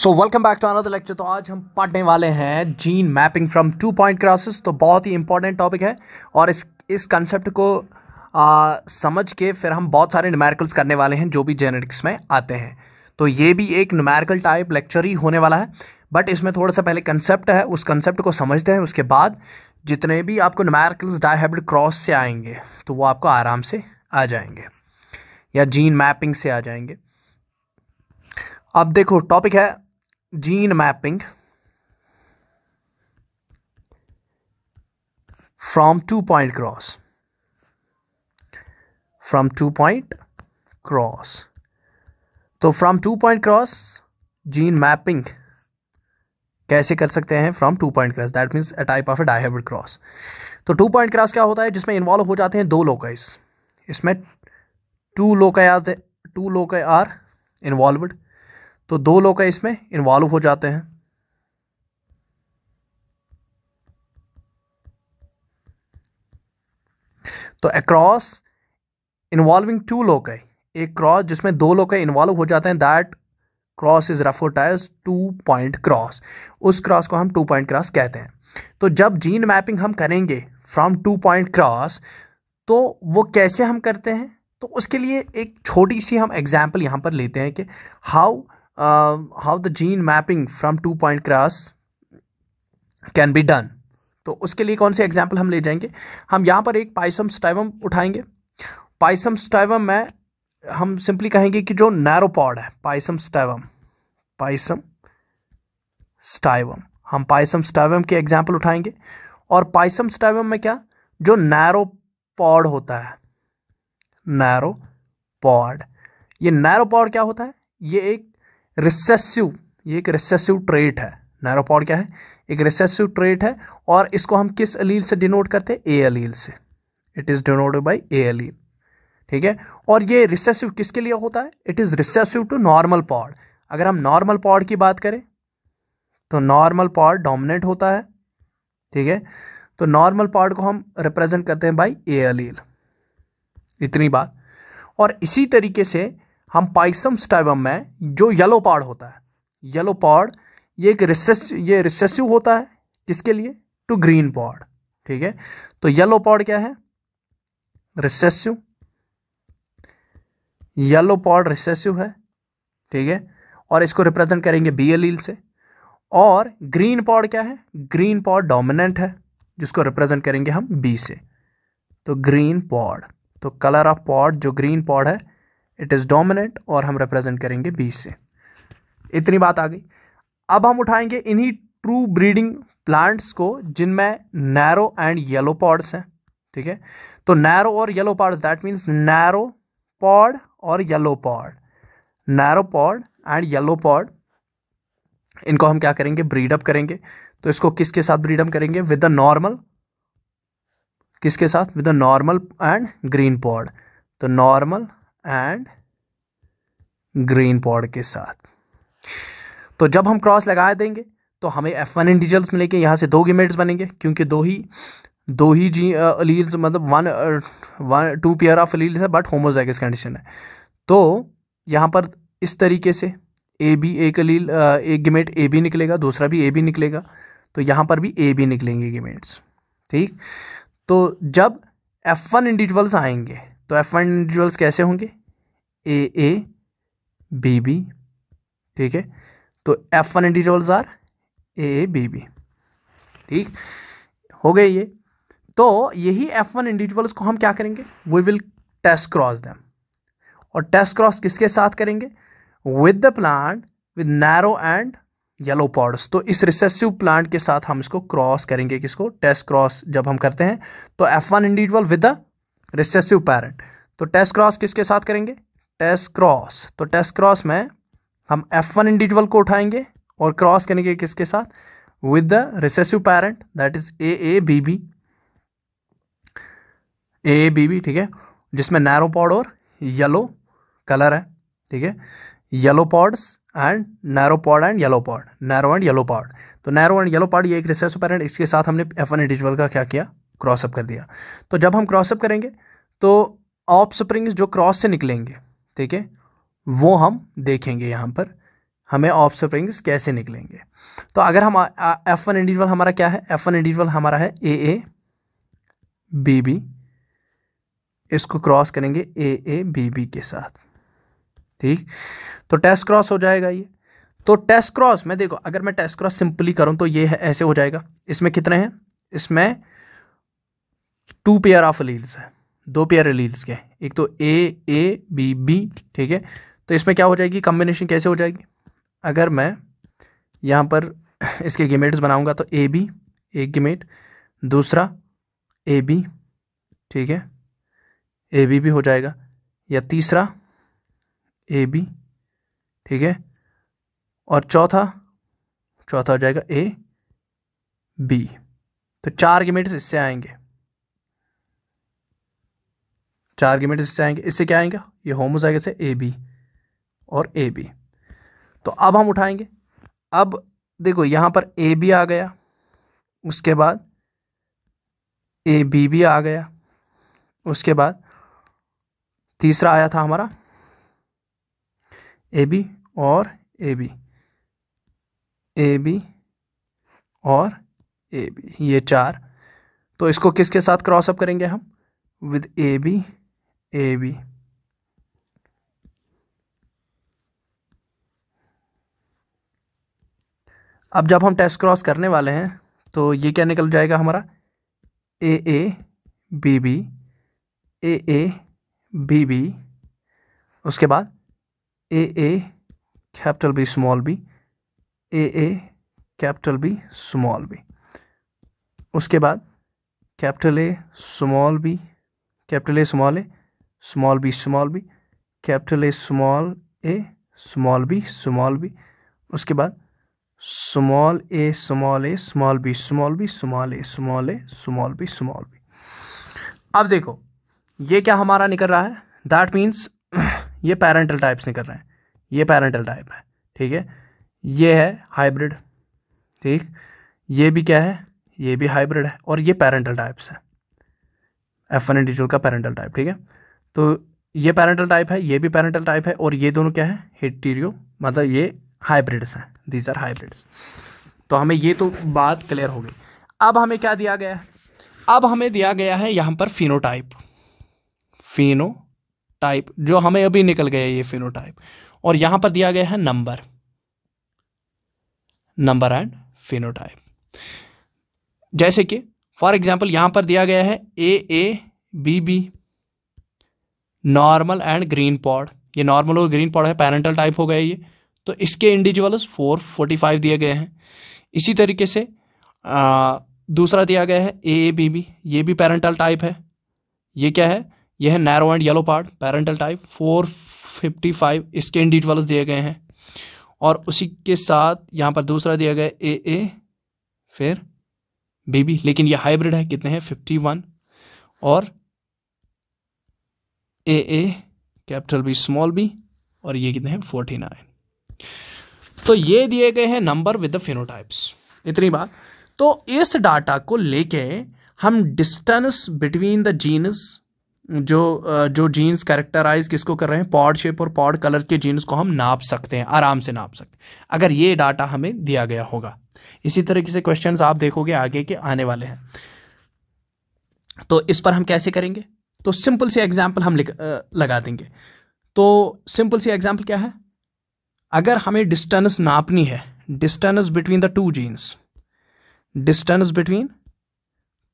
so welcome back to another lecture तो आज हम पढ़ने वाले हैं gene mapping from two point crosses तो बहुत ही इंपॉर्टेंट टॉपिक है और इस इस कंसेप्ट को आ, समझ के फिर हम बहुत सारे न्यूमेरिकल्स करने वाले हैं जो भी जेनेटिक्स में आते हैं तो ये भी एक न्यूमेरिकल टाइप लेक्चर ही होने वाला है बट इसमें थोड़ा सा पहले कंसेप्ट है उस कंसेप्ट को समझते हैं उसके बाद जितने भी आपको न्यूमेरिकल्स डायहाइब्रिड क्रॉस से आएंगे तो वो आपको आराम से आ जाएंगे या जीन मैपिंग से आ जाएंगे अब देखो टॉपिक है gene mapping from two point cross from two point cross तो from two point cross gene mapping कैसे कर सकते हैं from two point cross that means a type of a dihybrid cross तो टू पॉइंट क्रॉस क्या होता है जिसमें इन्वॉल्व हो जाते हैं दो लोकाइस इसमें two loci two loci are involved तो दो लोग का इसमें इन्वॉल्व हो जाते हैं तो अक्रॉस इन्वॉल्विंग टू है एक क्रॉस जिसमें दो लोग इन्वॉल्व हो जाते हैं that cross is referred to point cross उस क्रॉस को हम टू पॉइंट क्रॉस कहते हैं तो जब जीन मैपिंग हम करेंगे फ्रॉम टू पॉइंट क्रॉस तो वो कैसे हम करते हैं तो उसके लिए एक छोटी सी हम एग्जाम्पल यहाँ पर लेते हैं कि how uh, how the gene mapping from two point cross can be done तो उसके लिए कौन से एग्जाम्पल हम ले जाएंगे हम यहाँ पर एक पाइसम स्टाइवम उठाएंगे पाइसम स्टाइवम में हम सिंपली कहेंगे कि जो नैरो पॉड है पाइसम स्टाइवम पाइसम स्टाइवम हम पाइसम स्टाइवम के एग्जाम्पल उठाएंगे और पाइसम स्टाइवम में क्या जो नैरो पॉड होता है नैरो पॉड ये नैरो पॉड क्या होता है ये एक रिसेसिव ये एक रिसेसिव ट्रेट है नैरोपॉड क्या है एक रिसेसिव ट्रेट है और इसको हम किस अलील से डिनोट करते हैं ए अलील से it is denoted by A allele ठीक है और ये रिसेसिव किसके लिए होता है it is recessive to normal pod अगर हम नॉर्मल पॉड की बात करें तो नॉर्मल पॉड डोमिनेट होता है ठीक है तो नॉर्मल पॉड को हम रिप्रेजेंट करते हैं बाई ए अलील इतनी बात और इसी तरीके से हम पाइसम स्टाइवम में जो येलो पार्ड होता है येलो पार्ड ये एक रिसेस ये रिसेसिव होता है किसके लिए टू ग्रीन पार्ड ठीक है तो येलो पार्ड क्या है रिसेसिव येलो पार्ड रिसेसिव है ठीक है और इसको रिप्रेजेंट करेंगे बी एल से और ग्रीन पॉड क्या है ग्रीन पॉड डोमिनेंट है जिसको रिप्रेजेंट करेंगे हम बी से तो ग्रीन पॉड तो कलर ऑफ पॉड जो ग्रीन पॉड है इट इज़ डोमिनेंट और हम रिप्रेजेंट करेंगे बी से इतनी बात आ गई अब हम उठाएंगे इन्हीं ट्रू ब्रीडिंग प्लांट्स को जिनमें नैरो एंड येलो पॉड्स हैं ठीक है तो नैरो और yellow pods that means narrow pod और yellow pod narrow pod and yellow pod इनको हम क्या करेंगे ब्रीडअप करेंगे तो इसको किसके साथ ब्रीडअप करेंगे विद द नॉर्मल किसके साथ with the normal and green pod तो नॉर्मल एंड ग्रीन पॉड के साथ तो जब हम क्रॉस लगा देंगे तो हमें एफ वन इंडिजल्स मिलेंगे यहाँ से दो गिमेट्स बनेंगे क्योंकि दो ही दो ही जी अलील्स मतलब one one two pair of alleles है बट होमोजैगस कंडीशन है तो यहाँ पर इस तरीके से ए बी एक अलील एक गिमेट ए बी निकलेगा दूसरा भी ए बी निकलेगा तो यहाँ पर भी ए बी निकलेंगे गिमेट्स ठीक तो जब एफ वन इंडिविजुअल्स आएंगे तो एफ वन इंडिविजुअल्स कैसे होंगे ए ए बी बी ठीक है तो F one individuals are A A B B ठीक हो गए ये तो यही एफ वन इंडिविजुअल्स को हम क्या करेंगे we will test cross them और टेस्ट क्रॉस किसके साथ करेंगे with the plant with narrow and yellow pods तो इस रिसेसिव प्लांट के साथ हम इसको क्रॉस करेंगे किसको टेस्ट क्रॉस जब हम करते हैं तो F one individual with the recessive parent तो टेस्ट क्रॉस किसके साथ करेंगे टेस्ट क्रॉस तो टेस्ट क्रॉस में हम एफ वन इंडिविजुअल को उठाएंगे और क्रॉस करेंगे किसके साथ with the recessive parent that is A A B B A A B B ठीक है जिसमें नैरो पॉड और येलो कलर है ठीक है yellow pods and narrow pod and yellow pod narrow and yellow pod तो नैरो एंड येलो पॉड ये एक रिसेसिव पैरेंट इसके साथ हमने एफ वन इंडिविजुअल का क्या किया क्रॉसअप कर दिया तो जब हम क्रॉसअप करेंगे तो ऑफ स्प्रिंग्स जो क्रॉस से निकलेंगे ठीक है वो हम देखेंगे यहाँ पर हमें ऑफ स्प्रिंग्स कैसे निकलेंगे तो अगर हम एफ वन इंडिविजुअल हमारा क्या है एफ वन इंडिविजुअल हमारा है ए ए बी बी इसको क्रॉस करेंगे ए ए बी बी के साथ ठीक तो टेस्ट क्रॉस हो जाएगा ये तो टेस्ट क्रॉस में देखो अगर मैं टेस्ट क्रॉस सिंपली करूँ तो ये है ऐसे हो जाएगा इसमें कितने हैं इसमें टू पेयर ऑफ लील्स है दो पेयर लील्स के एक तो ए ए बी बी ठीक है तो इसमें क्या हो जाएगी कॉम्बिनेशन कैसे हो जाएगी अगर मैं यहाँ पर इसके गिमेट्स बनाऊंगा तो ए बी एक गिमेट दूसरा ए बी ठीक है ए बी भी हो जाएगा या तीसरा ए बी ठीक है और चौथा चौथा हो जाएगा ए बी तो चार गिमेट्स इससे आएंगे चार आर्ग्यूमेंट इससे आएंगे इससे क्या आएंगे ये होमोजाइगस है ए बी और ए बी तो अब हम उठाएंगे अब देखो यहाँ पर ए बी आ गया उसके बाद ए बी भी आ गया उसके बाद तीसरा आया था हमारा ए बी और ए बी ए बी और ए बी ये चार तो इसको किसके साथ क्रॉसअप करेंगे हम with A B A B अब जब हम टेस्ट क्रॉस करने वाले हैं तो ये क्या निकल जाएगा हमारा A A B B A A B B उसके बाद A A capital B small B A A capital B small B उसके बाद capital A small B capital A small A small B small B capital A small A small B small B उसके बाद small A small A small B small B small A small A small B small B अब देखो ये क्या हमारा निकल रहा है दैट मीन्स ये पेरेंटल टाइप्स निकल रहे हैं ये पैरेंटल टाइप है ठीक है ये है हाइब्रिड ठीक ये भी क्या है ये भी हाइब्रिड है और ये पेरेंटल टाइप्स है एफ वन इंडिविजुअल का पेरेंटल टाइप ठीक है तो ये पैरेंटल टाइप है ये भी पैरेंटल टाइप है और ये दोनों क्या है हेटीरियो मतलब ये हाइब्रिड्स हैं दीज आर हाइब्रिड्स तो हमें ये तो बात क्लियर हो गई अब हमें क्या दिया गया है अब हमें दिया गया है यहाँ पर फिनोटाइप टाइप जो हमें अभी निकल गया है ये फिनोटाइप और यहाँ पर दिया गया है नंबर नंबर एंड फिनोटाइप जैसे कि फॉर एग्जाम्पल यहाँ पर दिया गया है A A B B normal and green pod ये नॉर्मल और ग्रीन पॉड है पैरेंटल टाइप हो गया ये तो इसके इंडिविजुअल्स फोर फोर्टी फाइव दिए गए हैं इसी तरीके से आ, दूसरा दिया गया है ए ए बी बी ये भी पेरेंटल टाइप है ये क्या है ये है narrow and yellow part parental type four fifty five इसके इंडिविजुअल्स दिए गए हैं और उसी के साथ यहाँ पर दूसरा दिया गया ए ए फिर बी बी लेकिन ये हाइब्रिड है कितने हैं फिफ्टी वन और A A capital B small B और ये कितने हैं फोर्टी नाइन तो ये दिए गए हैं नंबर विद द फिनोटाइप्स इतनी बात तो इस डाटा को लेके हम डिस्टेंस बिटवीन द जीन्स जो जो जीन्स कैरेक्टराइज किसको कर रहे हैं पॉड शेप और पॉड कलर के जीन्स को हम नाप सकते हैं आराम से नाप सकते हैं अगर ये डाटा हमें दिया गया होगा इसी तरीके से क्वेश्चंस आप देखोगे आगे के आने वाले हैं तो इस पर हम कैसे करेंगे तो सिंपल सी एग्जाम्पल हम लगा देंगे तो सिंपल सी एग्जाम्पल क्या है अगर हमें डिस्टेंस नापनी है distance between the two genes distance between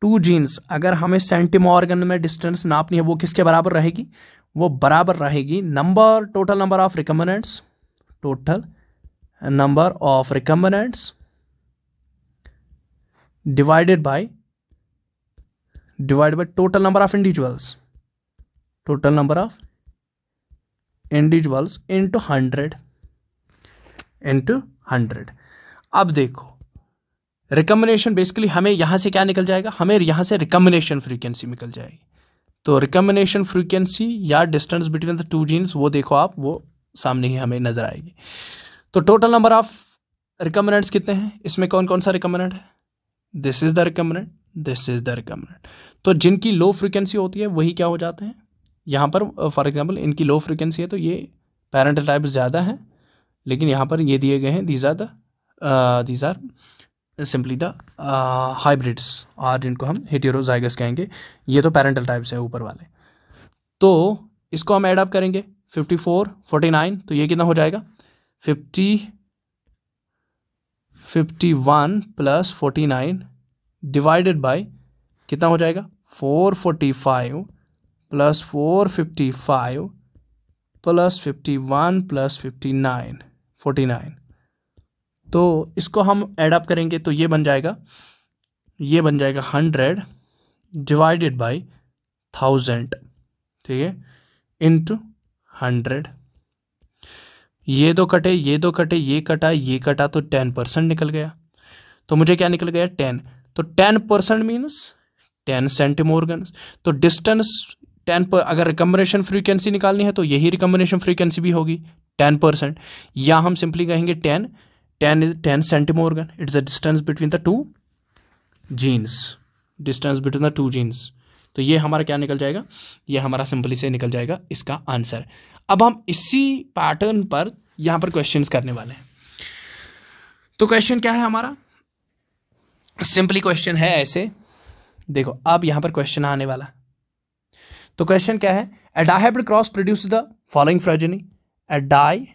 two genes अगर हमें सेंटिम में डिस्टेंस नापनी है वो किसके बराबर रहेगी वो बराबर रहेगी number total number of recombinants total number of recombinants divided by divide by total number of individuals total number of individuals into hundred into hundred अब देखो रिकमेंडेशन बेसिकली हमें यहां से क्या निकल जाएगा हमें यहां से रिकमेंडेशन फ्रीक्वेंसी निकल जाएगी तो रिकमेंडेशन फ्रीक्वेंसी या distance between the two genes वो देखो आप वो सामने ही हमें नजर आएगी तो टोटल नंबर ऑफ रिकमेंडेंट्स कितने हैं इसमें कौन कौन सा रिकमेंडेंट है this is the recombinant this is the recombinant तो जिनकी लो फ्रिक्वेंसी होती है वही क्या हो जाते हैं यहाँ पर फॉर uh, एग्जाम्पल इनकी लो फ्रिक्वेंसी है तो ये पेरेंटल टाइप ज़्यादा है लेकिन यहाँ पर ये दिए गए हैं these are the these are simply the hybrids और जिनको हम हिटेरोजाइगस कहेंगे ये तो पेरेंटल टाइप्स हैं ऊपर वाले तो इसको हम ऐड अप करेंगे फिफ्टी फोर फोर्टी नाइन तो ये कितना हो जाएगा fifty fifty one plus forty nine divided by कितना हो जाएगा four forty five plus four fifty five plus fifty one plus fifty nine forty nine तो इसको हम एड अप करेंगे तो ये बन जाएगा ये बन जाएगा हंड्रेड डिवाइडेड बाय थाउजेंड ठीक है इंटू हंड्रेड ये दो कटे ये दो कटे ये कटा ये कटा तो टेन परसेंट निकल गया तो मुझे क्या निकल गया टेन तो टेन परसेंट मीन्स टेन सेंटीम तो डिस्टेंस टेन पर अगर रिकम्बिनेशन फ्रीक्वेंसी निकालनी है तो यही रिकम्बिनेशन फ्रीक्वेंसी भी होगी टेन परसेंट या हम सिंपली कहेंगे टेन टेन टेन सेंटीम it's a distance between the two genes distance between the two genes तो ये हमारा क्या निकल जाएगा ये हमारा सिंपली से निकल जाएगा इसका आंसर अब हम इसी पैटर्न पर यहाँ पर क्वेश्चंस करने वाले हैं तो क्वेश्चन क्या है हमारा सिंपली क्वेश्चन है ऐसे देखो अब यहां पर क्वेश्चन आने वाला तो क्वेश्चन क्या है a dihybrid cross produce the following progeny a 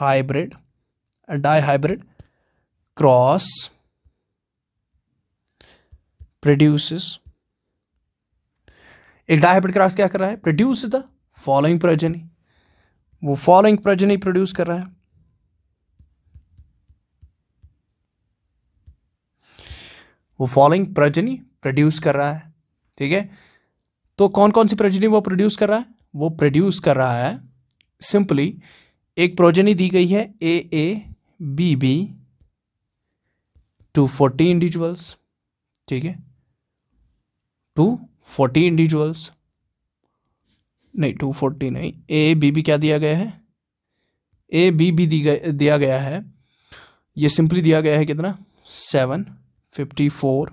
dihybrid a dihybrid cross produces एक डाईहाइब्रिड क्रॉस क्या कर रहा है प्रोड्यूस द फॉलोइंग प्रोजनी वो फॉलोइंग प्रोजनी प्रोड्यूस कर रहा है वो फॉलोइंग प्रजनी प्रोड्यूस कर रहा है ठीक है तो कौन कौन सी प्रजनी वो प्रोड्यूस कर रहा है वो प्रोड्यूस कर रहा है सिंपली एक प्रोजनी दी गई है A A B B two forty individuals ठीक है टू फोर्टी इंडिविजुअल्स नहीं टू फोर्टी नहीं ए बी बी क्या दिया गया है ए बी बी दी दिया गया है ये सिंपली दिया गया है कितना सेवन फिफ्टी फोर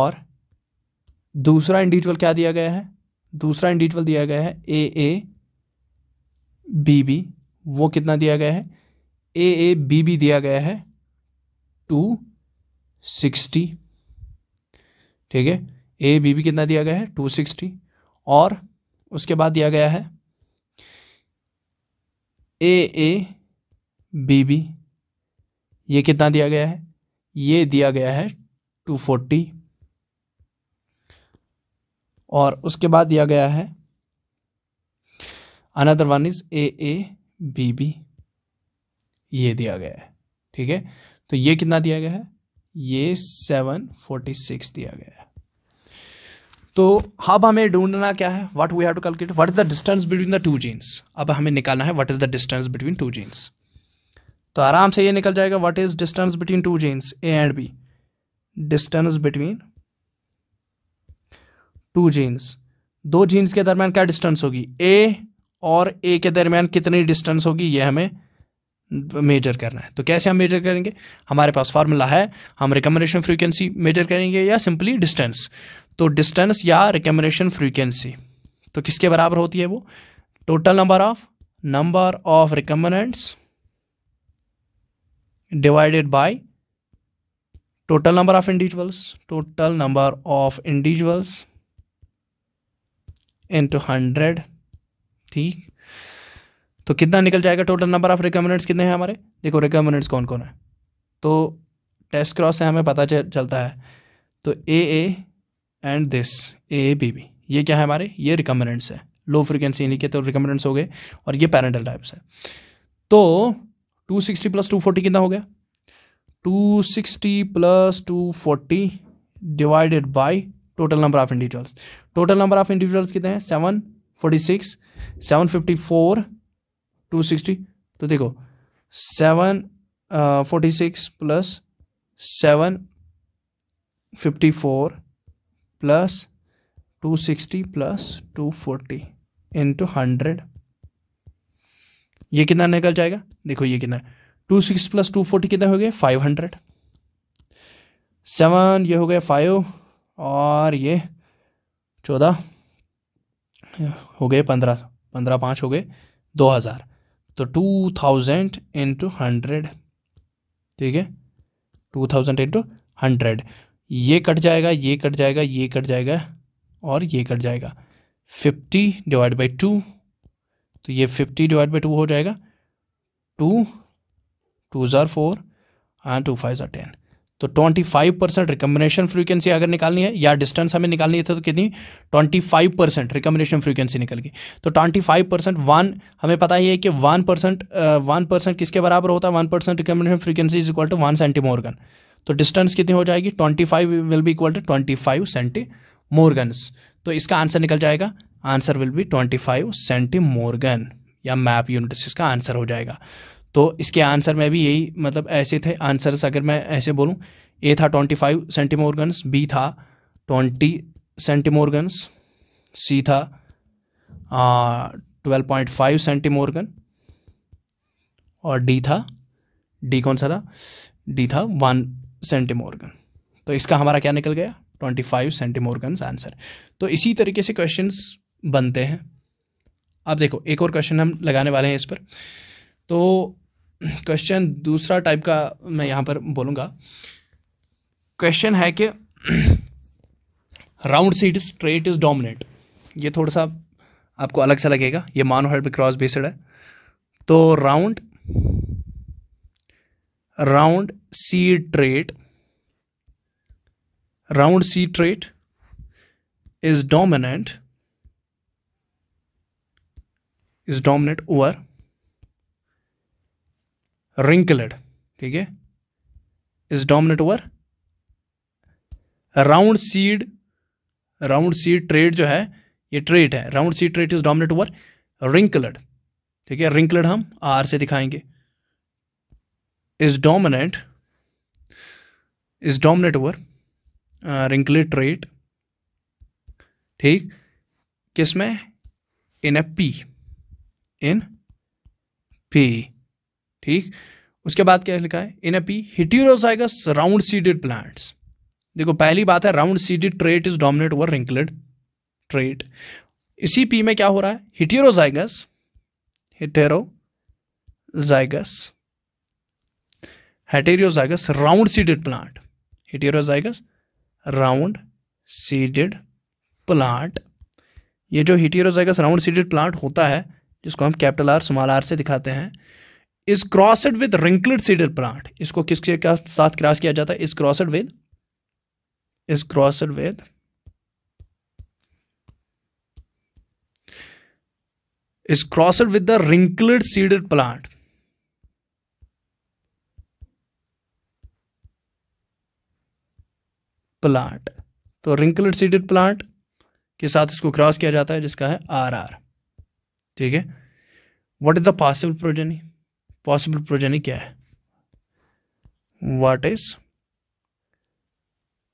और दूसरा इंडिविजुअल क्या दिया गया है दूसरा इंडिविजुअल दिया गया है ए ए बी बी वो कितना दिया गया है ए ए बी बी दिया गया है टू सिक्सटी ठीक है ए बी बी कितना दिया गया है टू सिक्सटी और उसके बाद दिया गया है ए ए बी बी ये कितना दिया गया है ये दिया गया है 240 और उसके बाद दिया गया है another one is A A B B ये दिया गया है ठीक है तो ये कितना दिया गया है ये सेवन फोर्टी सिक्स दिया गया है तो अब हमें ढूंढना क्या है what we have to calculate what is the distance between the two genes अब हमें निकालना है what is the distance between two genes तो आराम से ये निकल जाएगा what is distance between two genes A and B distance between two genes दो जीन्स के दरमियान क्या डिस्टेंस होगी ए और ए के दरमियान कितनी डिस्टेंस होगी ये हमें मेजर करना है तो कैसे हम मेजर करेंगे हमारे पास फार्मूला है हम रिकमेंडेशन फ्रीक्वेंसी मेजर करेंगे या सिंपली डिस्टेंस तो डिस्टेंस या रिकमेंडेशन फ्रीक्वेंसी तो किसके बराबर होती है वो total number of number of recombinants divided by total number of individuals total number of individuals into hundred ठीक तो कितना निकल जाएगा टोटल नंबर ऑफ रिकमेंडेंट्स कितने हैं हमारे देखो रिकमेंडेंट्स कौन कौन है तो टेस्ट क्रॉस से हमें पता चलता है तो A A and this A A B B ये क्या है हमारे ये रिकमेंडेंट्स है लो फ्रिक्वेंसी नहीं के तो रिकमेंडेंट्स हो गए और ये पैरेंटल टाइप्स है तो two sixty plus two forty कितना हो गया two sixty plus two forty divided by total number of individuals total number of individuals कितने हैं seven forty six seven fifty four two sixty तो देखो seven forty six plus seven fifty four plus two sixty plus two forty into hundred ये कितना निकल जाएगा देखो ये कितना है two six plus two forty कितना हो गया फाइव हंड्रेड सेवन ये हो गया फाइव और ये चौदह हो गए पंद्रह पंद्रह पाँच हो गए दो हज़ार तो टू थाउजेंड इंटू हंड्रेड ठीक है टू थाउजेंड इंटू हंड्रेड ये कट जाएगा ये कट जाएगा ये कट जाएगा और ये कट जाएगा फिफ्टी डिवाइड बाई टू तो ये फिफ्टी डिवाइड बाई टू हो जाएगा टू टू ज़ार फोर एंड टू फाइव ज़ार टेन तो twenty five percent recombination frequency अगर निकालनी है या डिस्टेंस हमें निकालनी है तो कितनी twenty five percent recombination frequency निकल गई तो ट्वेंटी फाइव परसेंट वन हमें पता ही है कि वन परसेंट वन परसेंट किसके बराबर होता है one percent recombination frequency is equal to one centimorgan तो डिस्टेंस कितनी हो जाएगी twenty five will be equal to twenty five centimorgan तो इसका आंसर निकल जाएगा answer will be twenty five centimorgan या मैप यूनिट इसका आंसर हो जाएगा तो इसके आंसर में भी यही मतलब ऐसे थे आंसर्स अगर मैं ऐसे बोलूँ ए था ट्वेंटी फाइव सेंटीमोरगन्स बी था ट्वेंटी सेंटीमोरगन्स सी था ट्वेल्व पॉइंट फाइव सेंटीमोरगन और डी था डी कौन सा था डी था वन सेंटीमोरगन तो इसका हमारा क्या निकल गया ट्वेंटी फाइव सेंटीमोरगन्स आंसर तो इसी तरीके से क्वेश्चंस बनते हैं अब देखो एक और क्वेश्चन हम लगाने वाले हैं इस पर तो क्वेश्चन दूसरा टाइप का मैं यहाँ पर बोलूँगा क्वेश्चन है कि round seed trait is dominate ये थोड़ा सा आपको अलग सा लगेगा ये मानो हेड क्रॉस बेस्ड है तो round round seed trait round seed trait is dominant is dominate over wrinkled ठीक है is dominate over round seed round seed trait जो है ये ट्रेड है round seed trait is dominate over wrinkled ठीक है रिंकलेड हम आर से दिखाएंगे is dominate is dominate over wrinkled trait ठीक किसमें इन ए पी इन पी ठीक उसके बाद क्या लिखा है in a pea heterozygous round seeded plants देखो पहली बात है round seeded trait is dominate over wrinkled trait इसी पी में क्या हो रहा है heterozygous heterozygous heterozygous round seeded plant heterozygous round seeded plant ये जो हिटेरोजाइगस राउंड सीडेड प्लांट होता है जिसको हम कैपिटल आर स्मॉल आर से दिखाते हैं is crossed with wrinkled seeded plant इसको किसके साथ क्रॉस किया जाता है is crossed with is crossed with is crossed with the wrinkled seeded plant plant तो रिंकलेड सीडेड प्लांट के साथ इसको क्रॉस किया जाता है जिसका है आर आर ठीक है what is the possible progeny possible progeny क्या है व्हाट इज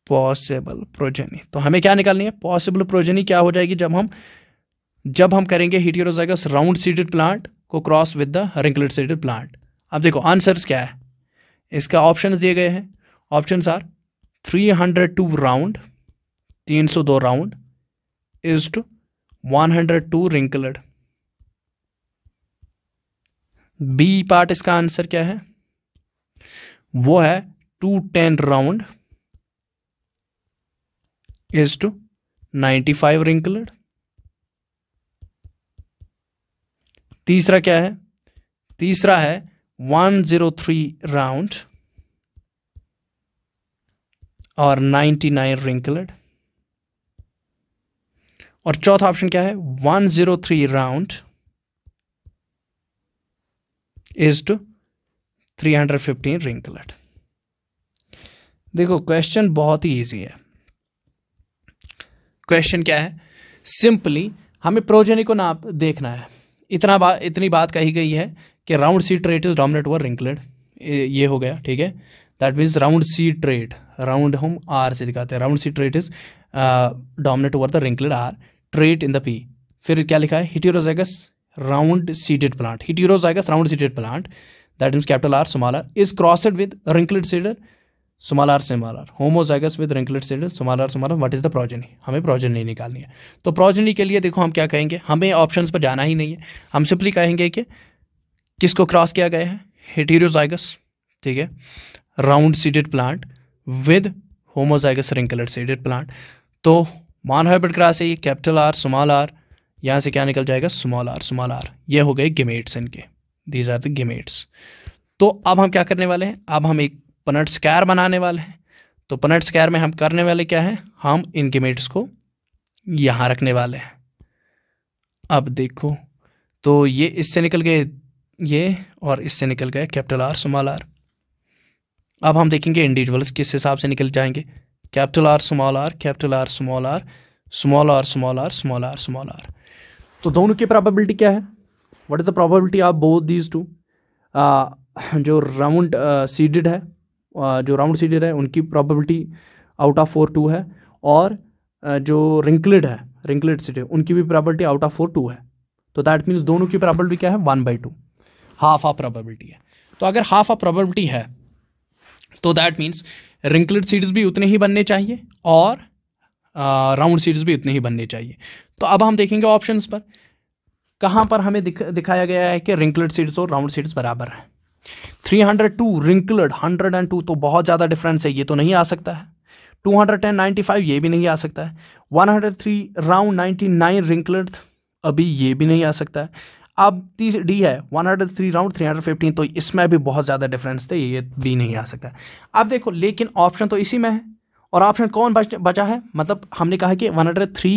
पॉसिबल प्रोजेनी तो हमें क्या निकालनी है पॉसिबल प्रोजेनी क्या हो जाएगी जब हम जब हम करेंगे हिटीरोजाइगस राउंड सीडेड प्लांट को cross with the wrinkled seeded plant अब देखो आंसर्स क्या है इसका ऑप्शंस दिए गए हैं options are 302 round 302 round is to 102 wrinkled B part इसका आंसर क्या है वो है two ten round is to ninety five wrinkled तीसरा क्या है तीसरा है वन जीरो थ्री राउंड और नाइन्टी नाइन रिंकलड और चौथा ऑप्शन क्या है one zero three round is to 315 wrinkled देखो क्वेश्चन बहुत ही इजी है क्वेश्चन क्या है सिंपली हमें प्रोजेनी को नाप देखना है इतना बात इतनी बात कही गई है कि round seed trait is dominate over wrinkled ये हो गया ठीक है that means round seed trait round हम आर से दिखाते हैं round seed trait is dominate over the wrinkled R trait in the pea फिर क्या लिखा है हिटीरोजेगस round seeded plant heterozygous round seeded plant that means capital r small r is crossed with wrinkled seeder small r small r homozygous with wrinkled seeder small r small r what is the progeny हमें progeny निकालनी है तो progeny के लिए देखो हम क्या कहेंगे हमें options पर जाना ही नहीं है हम सिंपली कहेंगे कि किसको क्रॉस किया गया है हेटीरियोजाइगस ठीक है round seeded plant with homozygous wrinkled seeded plant तो मान हाइब्रिड क्रास है ये कैपिटल आर स्मॉल आर यहाँ से क्या निकल जाएगा स्मॉल आर स्मॉल आर ये हो गए गिमेट्स इनके दीज आर द गिमेट्स तो अब हम क्या करने वाले हैं अब हम एक पनट स्कैर बनाने वाले हैं तो पनट स्कैर में हम करने वाले क्या है हम इन गिमेट्स को यहाँ रखने वाले हैं अब देखो तो ये इससे निकल गए ये और इससे निकल गए कैपिटल आर स्मॉल आर अब हम देखेंगे इंडिविजुअल्स किस हिसाब से निकल जाएंगे capital R small R capital R small R small R small R small R small R तो दोनों की प्रॉबिलिटी क्या है what is the probability of both these two जो राउंड सीडेड uh, है uh, जो राउंड सीडेड है उनकी probability out of four two है और uh, जो रिंकलेड है रिंकलेड सीडेड उनकी भी probability out of four two है तो दैट मीन्स दोनों की प्रॉबिलिटी क्या है one by two half of probability है तो अगर हाफ ऑफ प्रॉबिलिटी है तो दैट मीन्स रिंकलेड सीड्स भी उतने ही बनने चाहिए और राउंड सीट्स भी इतनी ही बननी चाहिए तो अब हम देखेंगे ऑप्शन पर कहाँ पर हमें दिख, दिखाया गया है कि रिंकलड सीट्स और राउंड सीट्स बराबर हैं 302 रिंकलड 102 तो बहुत ज़्यादा डिफरेंस है ये तो नहीं आ सकता है नाइन्टी फाइव ये भी नहीं आ सकता है 103 राउंड 99 रिंकलड अभी ये भी नहीं आ सकता है अब तीस डी है 103 राउंड 315 तो इसमें भी बहुत ज़्यादा डिफरेंस थे ये भी नहीं आ सकता अब देखो लेकिन ऑप्शन तो इसी में है और ऑप्शन कौन बच बचा है मतलब हमने कहा कि वन हंड्रेड थ्री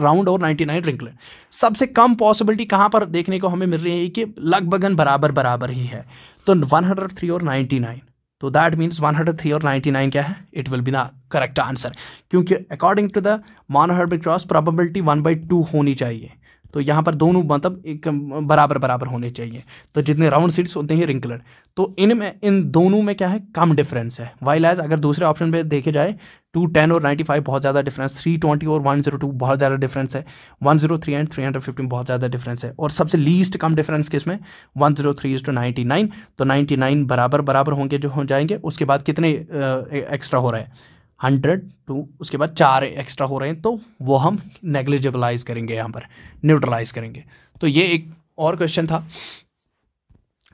राउंड और 99 नाइन रिंकलर सबसे कम पॉसिबिलिटी कहाँ पर देखने को हमें मिल रही है कि लगभग बराबर बराबर ही है तो 103 और 99 तो दैट मीन्स 103 और 99 क्या है इट विल बी ना करेक्ट आंसर क्योंकि according to the monohybrid cross probability one by two होनी चाहिए तो यहाँ पर दोनों मतलब एक बराबर बराबर होने चाहिए तो जितने राउंड सीड्स होते हैं रिंकलर तो इनमें इन दोनों में क्या है कम डिफरेंस है वाइल एज अगर दूसरे ऑप्शन पे देखे जाए टू टेन और नाइन्टी फाइव बहुत ज़्यादा डिफरेंस थ्री ट्वेंटी और वन जीरो टू बहुत ज़्यादा डिफरेंस है one zero three and three hundred fifteen बहुत ज़्यादा डिफरेंस है और सबसे लीस्ट कम डिफरेंस किस में one zero three is to ninety nine तो नाइन्टी नाइन बराबर बराबर होंगे जो हो जाएंगे उसके बाद कितने एक्स्ट्रा हो रहा है हंड्रेड टू उसके बाद चार एक्स्ट्रा हो रहे हैं तो वो हम नेग्लिजिबलाइज करेंगे यहाँ पर न्यूट्रलाइज करेंगे तो ये एक और क्वेश्चन था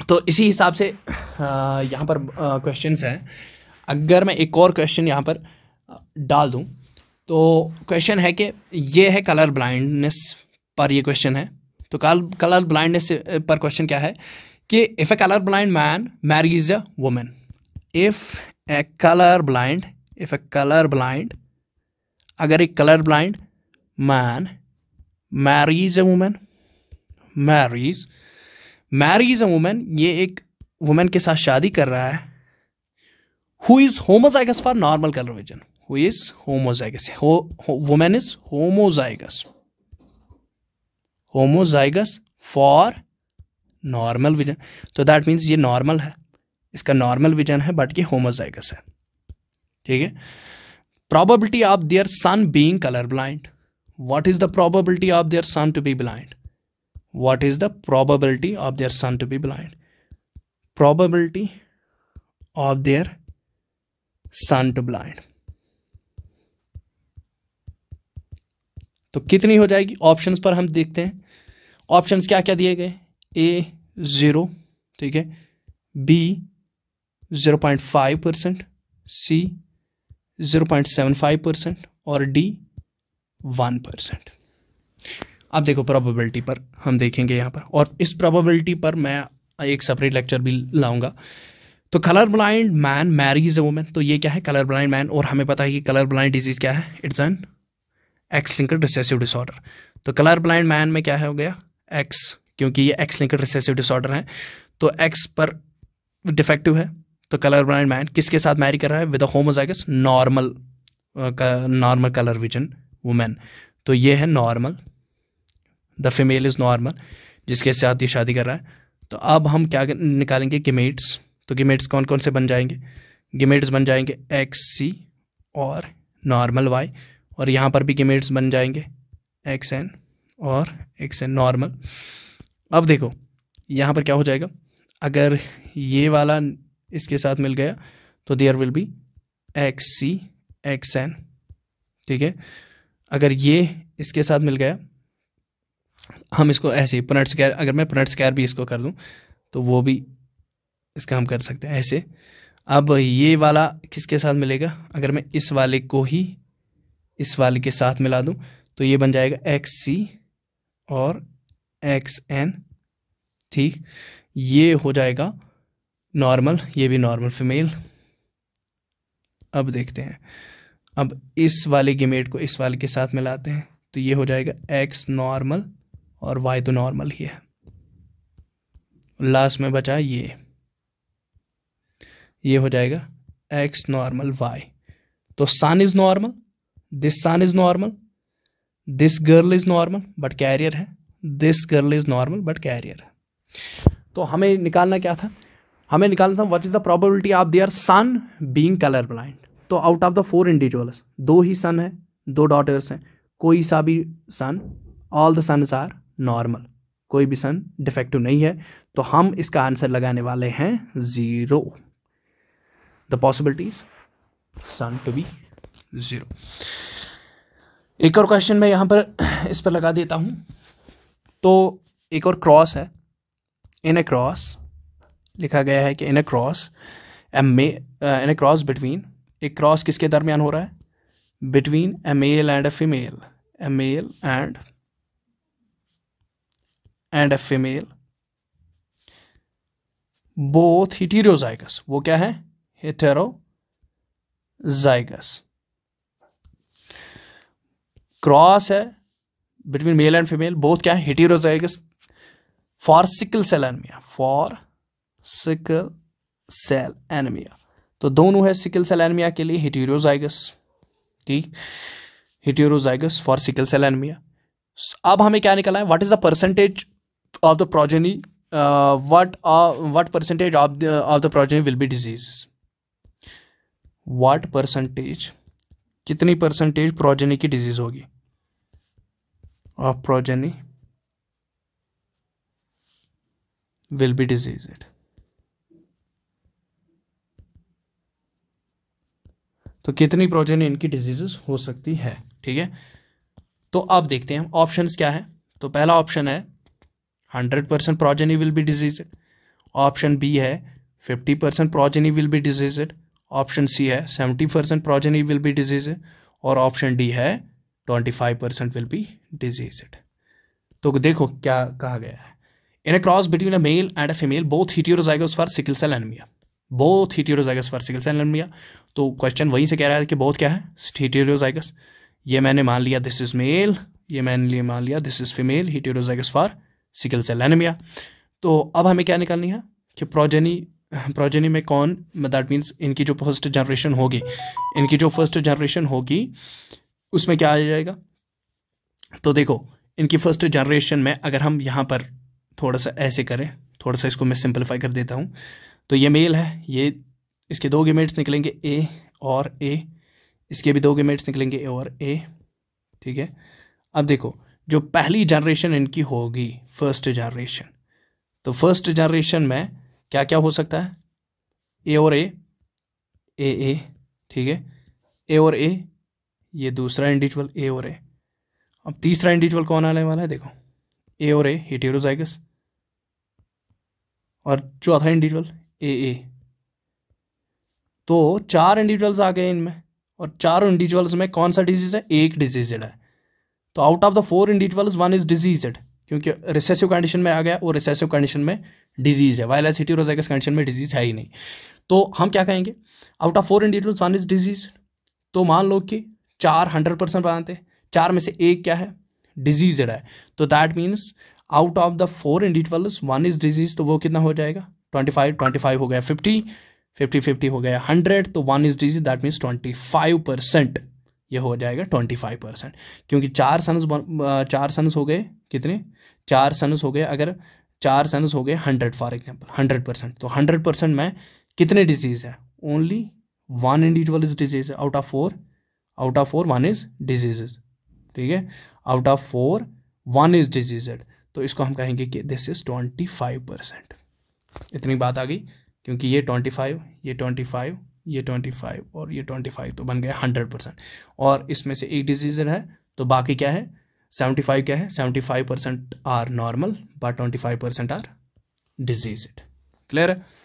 तो इसी हिसाब से यहाँ पर क्वेश्चंस हैं अगर मैं एक और क्वेश्चन यहाँ पर डाल दूँ तो क्वेश्चन है कि ये है कलर ब्लाइंडनेस पर ये क्वेश्चन है तो कल कलर ब्लाइंडनेस पर क्वेश्चन क्या है कि if a colour blind man marries a woman if a colour blind if a colour blind अगर एक colour blind man marries a woman marries marries a woman ये एक वुमेन के साथ शादी कर रहा है who is homozygous for normal colour vision who is homozygous woman is homozygous homozygous for normal vision तो दैट मीन्स ये नॉर्मल है इसका नॉर्मल विजन है बट ये होमोजाइगस है ठीक है probability of their son being colour blind what is the probability of their son to be blind what is the probability of their son to be blind probability of their son to blind तो कितनी हो जाएगी options पर हम देखते हैं options क्या क्या दिए गए ए जीरो ठीक है B zero point five percent C zero point seven five percent और डी वन परसेंट अब देखो प्रोबेबिलिटी पर हम देखेंगे यहाँ पर और इस प्रोबेबिलिटी पर मैं एक सेपरेट लेक्चर भी लाऊंगा तो colour blind man marries a woman तो ये क्या है कलर ब्लाइंड मैन और हमें पता है कि कलर ब्लाइंड डिजीज़ क्या है it's an X linked recessive disorder तो कलर ब्लाइंड मैन में क्या है हो गया एक्स क्योंकि ये एक्स लिंकड रिसेसिव डिसऑर्डर है तो एक्स पर डिफेक्टिव है तो कलर ब्लाइंड मैन किसके साथ मैरी कर रहा है with a homozygous normal normal colour vision woman तो ये है normal the female is normal जिसके साथ ये शादी कर रहा है तो अब हम क्या निकालेंगे गिमेट्स तो गिमेट्स कौन कौन से बन जाएंगे गिमेट्स बन जाएंगे एक्स सी और नॉर्मल वाई और यहाँ पर भी गिमेट्स बन जाएंगे एक्स एन और एक्स एन नॉर्मल अब देखो यहाँ पर क्या हो जाएगा अगर ये वाला इसके साथ मिल गया तो there will be X C X N ठीक है अगर ये इसके साथ मिल गया हम इसको ऐसे ही पनट स्क्वायर अगर मैं पनट स्क्वायर भी इसको कर दूं तो वो भी इसका हम कर सकते हैं ऐसे अब ये वाला किसके साथ मिलेगा अगर मैं इस वाले को ही इस वाले के साथ मिला दूं तो ये बन जाएगा एक्स सी और एक्स एन ठीक ये हो जाएगा नॉर्मल ये भी नॉर्मल फीमेल अब देखते हैं अब इस वाले गेमेट को इस वाले के साथ मिलाते हैं तो ये हो जाएगा एक्स नॉर्मल और वाई तो नॉर्मल ही है लास्ट में बचा ये ये हो जाएगा एक्स नॉर्मल वाई तो son is normal this son is normal this girl is normal but carrier है this girl is normal but carrier है तो हमें निकालना क्या था हमें निकालना था what is the probability of their son being colour blind तो out of the four individuals दो ही सन है दो डॉटर्स हैं कोई सा भी son all the sons are normal कोई भी सन डिफेक्टिव नहीं है तो हम इसका आंसर लगाने वाले हैं zero the possibilities son to be zero एक और क्वेश्चन मैं यहां पर इस पर लगा देता हूं तो एक और क्रॉस है इन ए क्रॉस लिखा गया है कि in a cross M may in a cross between एक क्रॉस किसके दरमियान हो रहा है between a male and a female a male and and a female both heterozygous वो क्या है हेटेरोजाइगस क्रॉस है between male and female both क्या है heterozygous for sickle cell anaemia for sickle cell anaemia तो दोनों है सिकल सेल एनीमिया के लिए हिटीरोजाइगस ठीक heterozygous for sickle cell anaemia अब हमें क्या निकलना है what is the percentage of the progeny what uh, percentage of of the progeny will be disease be percentage कितनी परसेंटेज प्रोजेनी की डिजीज होगी of progeny will be disease it तो कितनी प्रोजेन इनकी डिजीजेस हो सकती है ठीक है तो अब देखते हैं ऑप्शन क्या है तो पहला ऑप्शन है hundred percent progeny will be disease option B है fifty percent progeny will be disease option C है seventy percent progeny will be disease और ऑप्शन डी है twenty five percent will be disease तो देखो क्या कहा गया है in a cross between a male and a female both heterozygous for sickle cell anaemia बहुत heterozygous for sickle cell anaemia तो क्वेश्चन वहीं से कह रहा है कि बहुत क्या है हीटेरोजाइगस ये मैंने मान लिया दिस इज मेल ये मैंने लिए मान लिया this is female heterozygous for sickle cell anaemia तो अब हमें क्या निकालनी है कि प्रोजेनी प्रोजेनी में कौन दैट मतलब मीन्स इनकी जो फर्स्ट जनरेशन होगी इनकी जो फर्स्ट जनरेशन होगी उसमें क्या आ जाएगा तो देखो इनकी फर्स्ट जनरेशन में अगर हम यहाँ पर थोड़ा सा ऐसे करें थोड़ा सा इसको मैं सिंप्लीफाई कर देता हूँ तो ये मेल है ये इसके दो गेमेट्स निकलेंगे ए और ए इसके भी दो गेमेट्स निकलेंगे ए और ए ठीक है अब देखो जो पहली जनरेशन इनकी होगी फर्स्ट जनरेशन तो फर्स्ट जनरेशन में क्या क्या हो सकता है ए और ए ए ए ठीक है ए और ए ये दूसरा इंडिविजुअल ए और ए अब तीसरा इंडिविजुअल कौन आने वाला है देखो ए और ए हिटेरोजाइगस और चौथा इंडिविजुअल ए ए तो चार इंडिविजुअल्स आ गए इनमें और चार इंडिविजुअल्स में कौन सा डिजीज़ है एक डिजीजेड है तो out of the four individuals one is diseased क्योंकि रिसेसिव कंडीशन में आ गया और रिसेसिव कंडीशन में डिजीज़ है वाइल एसिटी कंडीशन में डिजीज़ है ही नहीं तो हम क्या कहेंगे out of four individuals one is disease तो मान लो कि चार हंड्रेड परसेंट बनाते चार में से एक क्या है डिजीजेड है तो that means out of the four individuals one is disease तो वो कितना हो जाएगा ट्वेंटी फाइव ट्वेंटी फाइव हो गया फिफ्टी फिफ्टी फिफ्टी हो गया हंड्रेड तो one is disease that means twenty five percent ये हो जाएगा ट्वेंटी फाइव परसेंट क्योंकि चार सन्स चार सन्स हो गए कितने चार सन्स हो गए अगर चार सन्स हो गए hundred for example hundred percent तो हंड्रेड परसेंट में कितने डिजीज़ है only one individual is disease out of four out of four one is diseases ठीक है out of four one is diseased तो इसको हम कहेंगे कि this is twenty five percent इतनी बात आ गई क्योंकि ये ट्वेंटी फाइव ये ट्वेंटी फाइव ये ट्वेंटी फाइव और ये ट्वेंटी फाइव तो बन गया हंड्रेड परसेंट और इसमें से एक डिसीजन है तो बाकी क्या है सेवेंटी फाइव क्या है seventy five percent are normal but twenty five percent are disease clear है